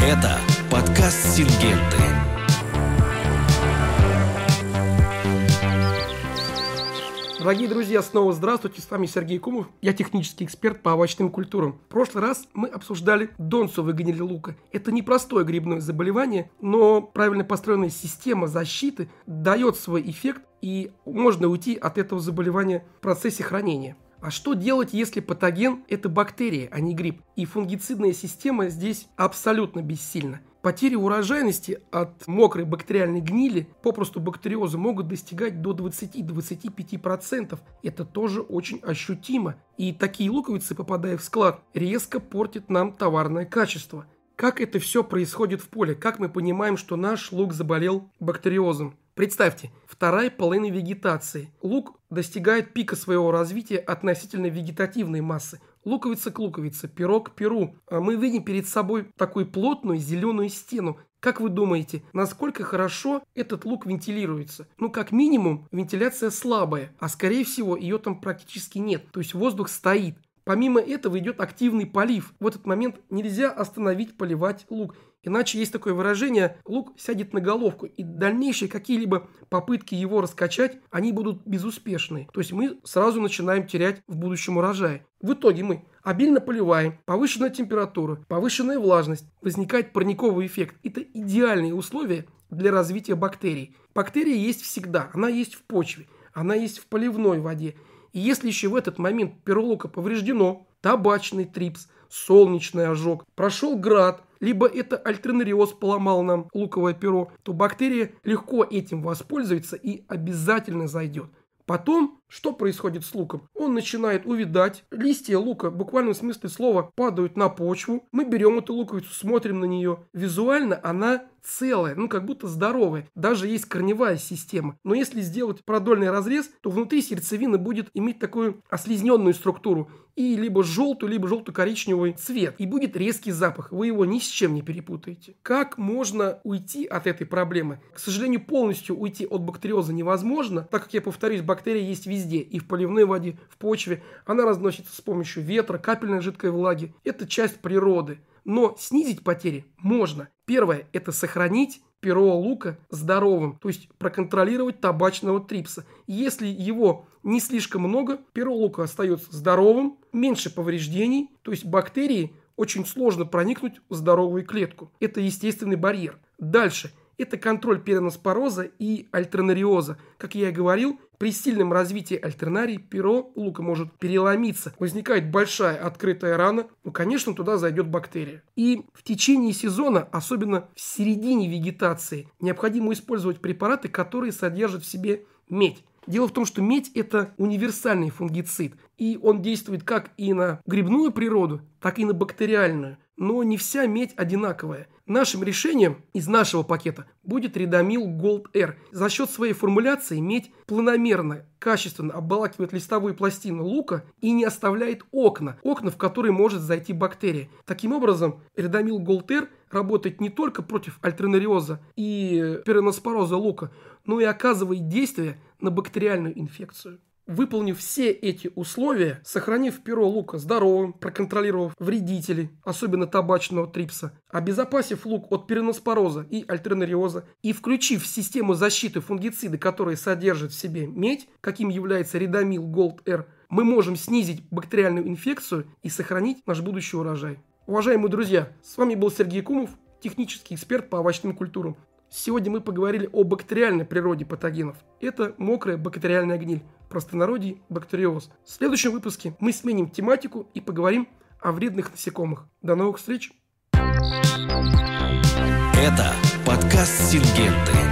Это подкаст «Сингенты». Дорогие друзья, снова здравствуйте, с вами Сергей Кумов, я технический эксперт по овощным культурам. В прошлый раз мы обсуждали донцовый гниль лука. Это непростое грибное заболевание, но правильно построенная система защиты дает свой эффект и можно уйти от этого заболевания в процессе хранения. А что делать, если патоген – это бактерии, а не гриб? И фунгицидная система здесь абсолютно бессильна. Потери урожайности от мокрой бактериальной гнили, попросту бактериоза, могут достигать до 20-25%. Это тоже очень ощутимо. И такие луковицы, попадая в склад, резко портят нам товарное качество. Как это все происходит в поле? Как мы понимаем, что наш лук заболел бактериозом? Представьте, вторая половина вегетации. Лук Достигает пика своего развития относительно вегетативной массы. Луковица к луковице, пирог к перу. А мы видим перед собой такую плотную зеленую стену. Как вы думаете, насколько хорошо этот лук вентилируется? Ну, как минимум, вентиляция слабая, а скорее всего, ее там практически нет. То есть воздух стоит. Помимо этого идет активный полив. В этот момент нельзя остановить поливать лук. Иначе есть такое выражение «лук сядет на головку», и дальнейшие какие-либо попытки его раскачать, они будут безуспешны. То есть мы сразу начинаем терять в будущем урожай. В итоге мы обильно поливаем, повышенная температура, повышенная влажность, возникает парниковый эффект. Это идеальные условия для развития бактерий. Бактерия есть всегда, она есть в почве, она есть в поливной воде – и если еще в этот момент перлока повреждено, табачный трипс, солнечный ожог, прошел град, либо это альтернариоз поломал нам луковое перо, то бактерия легко этим воспользуется и обязательно зайдет. Потом что происходит с луком? Он начинает увидать, листья лука в буквальном смысле слова падают на почву, мы берем эту луковицу, смотрим на нее, визуально она целая, ну как будто здоровая. Даже есть корневая система. Но если сделать продольный разрез, то внутри сердцевина будет иметь такую ослизненную структуру. И либо желтую, либо желто-коричневый цвет. И будет резкий запах. Вы его ни с чем не перепутаете. Как можно уйти от этой проблемы? К сожалению, полностью уйти от бактериоза невозможно, так как, я повторюсь, бактерии есть везде везде, и в поливной воде, в почве. Она разносится с помощью ветра, капельной жидкой влаги. Это часть природы. Но снизить потери можно. Первое – это сохранить перо лука здоровым, то есть проконтролировать табачного трипса. Если его не слишком много, перо лука остается здоровым, меньше повреждений, то есть бактерии очень сложно проникнуть в здоровую клетку. Это естественный барьер. Дальше – это контроль переноспороза и альтернариоза. Как я и говорил, при сильном развитии альтернарий перо лука может переломиться, возникает большая открытая рана, ну, конечно, туда зайдет бактерия. И в течение сезона, особенно в середине вегетации, необходимо использовать препараты, которые содержат в себе медь. Дело в том, что медь – это универсальный фунгицид, и он действует как и на грибную природу, так и на бактериальную. Но не вся медь одинаковая. Нашим решением из нашего пакета будет редомил Gold Air. За счет своей формуляции медь планомерно, качественно обволакивает листовую пластину лука и не оставляет окна, окна, в которые может зайти бактерия. Таким образом, редомил Gold Air работает не только против альтернариоза и переноспороза лука, но и оказывает действие на бактериальную инфекцию. Выполнив все эти условия, сохранив перо лука здоровым, проконтролировав вредителей, особенно табачного трипса, обезопасив лук от переноспороза и альтернариоза и включив в систему защиты фунгициды, которые содержат в себе медь, каким является редамил Голд Р, мы можем снизить бактериальную инфекцию и сохранить наш будущий урожай. Уважаемые друзья, с вами был Сергей Кумов, технический эксперт по овощным культурам. Сегодня мы поговорили о бактериальной природе патогенов. Это мокрая бактериальная гниль, простонародье бактериоз. В следующем выпуске мы сменим тематику и поговорим о вредных насекомых. До новых встреч! Это подкаст Сингенты.